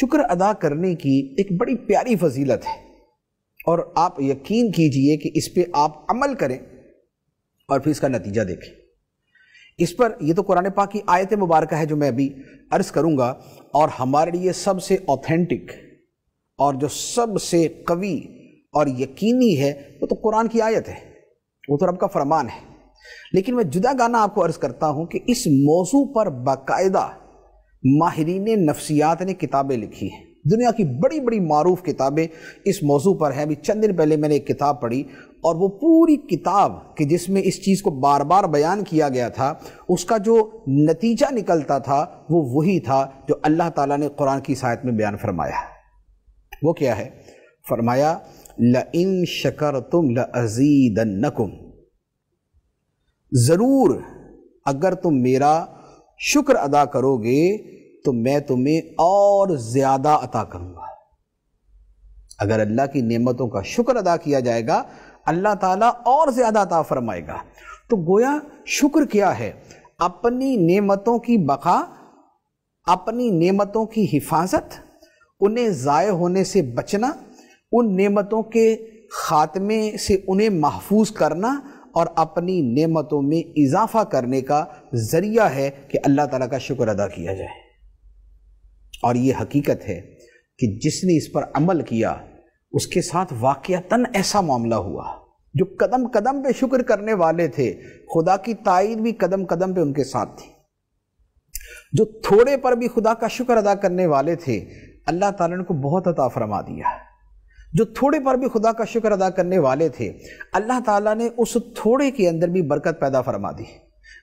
शुक्र अदा करने की एक बड़ी प्यारी फजीलत है और आप यकीन कीजिए कि इस पर आप अमल करें और फिर इसका नतीजा देखें इस पर यह तो कुरान पाक की आयत मुबारक है जो मैं अभी अर्ज़ करूँगा और हमारे लिए सबसे ऑथेंटिक और जो सबसे कवी और यकीनी है वो तो कुरान की आयत है वो तो रब का फरमान है लेकिन मैं जुदा गाना आपको अर्ज़ करता हूँ कि इस मौजू पर बाकायदा माहरीन नफ्सियात ने किताबें लिखी हैं दुनिया की बड़ी बड़ी मरूफ किताबें इस मौजू पर हैं अभी चंद दिन पहले मैंने एक किताब पढ़ी और वो पूरी किताब कि जिसमें इस चीज़ को बार बार बयान किया गया था उसका जो नतीजा निकलता था वो वही था जो अल्लाह ताला ने कुरान की सायत में बयान फरमाया वो क्या है फरमाया ल इन शकर तुम नकुम ज़रूर अगर तुम मेरा शुक्र अदा करोगे तो मैं तुम्हें और ज़्यादा अता करूंगा अगर अल्लाह की नेमतों का शुक्र अदा किया जाएगा अल्लाह ताला और ज़्यादा अता फरमाएगा तो गोया शुक्र क्या है अपनी नेमतों की बका अपनी नेमतों की हिफाजत उन्हें ज़ाय होने से बचना उन नेमतों के ख़ात्मे से उन्हें महफूज करना और अपनी नेमतों में इजाफा करने का ज़रिया है कि अल्लाह ताला का शुक्र अदा किया जाए और ये हकीकत है कि जिसने इस पर अमल किया उसके साथ वाकयातन ऐसा मामला हुआ जो कदम कदम पे शुक्र करने वाले थे खुदा की ताइद भी कदम कदम पे उनके साथ थी जो थोड़े पर भी खुदा का शुक्र अदा करने वाले थे अल्लाह ताला ने उनको बहुत अता फरमा दिया जो थोड़े पर भी खुदा का शुक्र अदा करने वाले थे अल्लाह ताला ने उस थोड़े के अंदर भी बरकत पैदा फरमा दी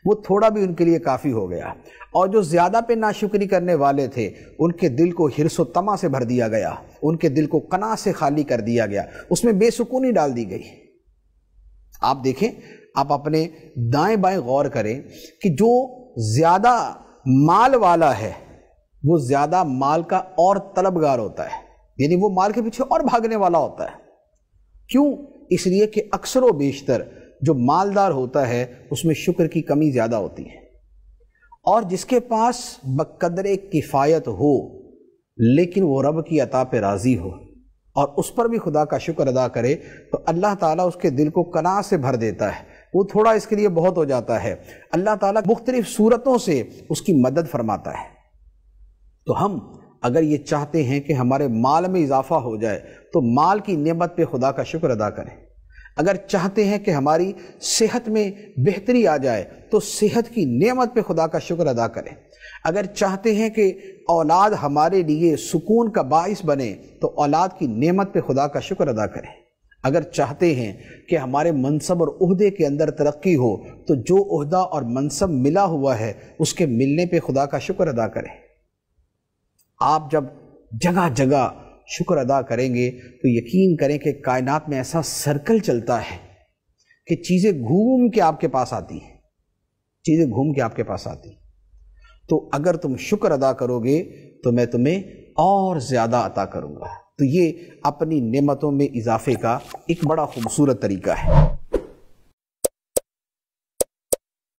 वो थोड़ा भी उनके लिए काफ़ी हो गया और जो ज़्यादा पे नाशुक्री करने वाले थे उनके दिल को हिरसो तमा से भर दिया गया उनके दिल को कना से खाली कर दिया गया उसमें बेसुकूनी डाल दी गई आप देखें आप अपने दाएं बाएं गौर करें कि जो ज़्यादा माल वाला है वो ज़्यादा माल का और तलबगार होता है यानी वो मार के पीछे और भागने वाला होता है क्यों इसलिए कि अक्सर व बेशतर जो मालदार होता है उसमें शुक्र की कमी ज़्यादा होती है और जिसके पास बकदर किफ़ायत हो लेकिन वो रब की अता पे राज़ी हो और उस पर भी खुदा का शुक्र अदा करे तो अल्लाह ताला उसके दिल को कना से भर देता है वो थोड़ा इसके लिए बहुत हो जाता है अल्लाह ताला मुख्तलिफ़ सूरतों से उसकी मदद फरमाता है तो हम अगर ये चाहते हैं कि हमारे माल में इजाफा हो जाए तो माल की नेमत पे खुदा का शुक्र अदा करें अगर चाहते हैं कि हमारी सेहत में बेहतरी आ जाए तो सेहत की नेमत पे खुदा का शुक्र अदा करें अगर चाहते हैं कि औलाद हमारे लिए सुकून का बायस बने तो औलाद की नेमत पे खुदा का शुक्र अदा करें अगर चाहते हैं कि हमारे मनसब और उहदे के अंदर तरक्की हो तो जो उहदा और मनसब मिला हुआ है उसके मिलने पे खुदा का शुक्र अदा करें आप जब जगह जगह शुक्र अदा करेंगे तो यकीन करें कि कायनात में ऐसा सर्कल चलता है कि चीज़ें घूम के आपके पास आती हैं चीज़ें घूम के आपके पास आती हैं तो अगर तुम शुक्र अदा करोगे तो मैं तुम्हें और ज़्यादा अता करूँगा तो ये अपनी नेमतों में इजाफे का एक बड़ा खूबसूरत तरीका है